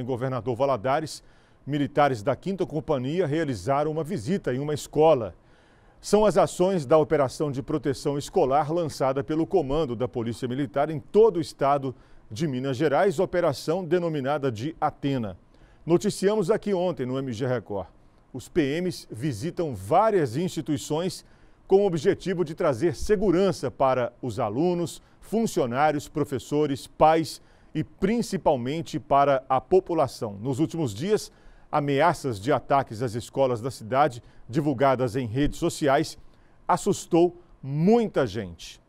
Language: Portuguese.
Em Governador Valadares, militares da 5 Companhia realizaram uma visita em uma escola. São as ações da Operação de Proteção Escolar lançada pelo Comando da Polícia Militar em todo o estado de Minas Gerais, operação denominada de Atena. Noticiamos aqui ontem no MG Record. Os PMs visitam várias instituições com o objetivo de trazer segurança para os alunos, funcionários, professores, pais e principalmente para a população. Nos últimos dias, ameaças de ataques às escolas da cidade, divulgadas em redes sociais, assustou muita gente.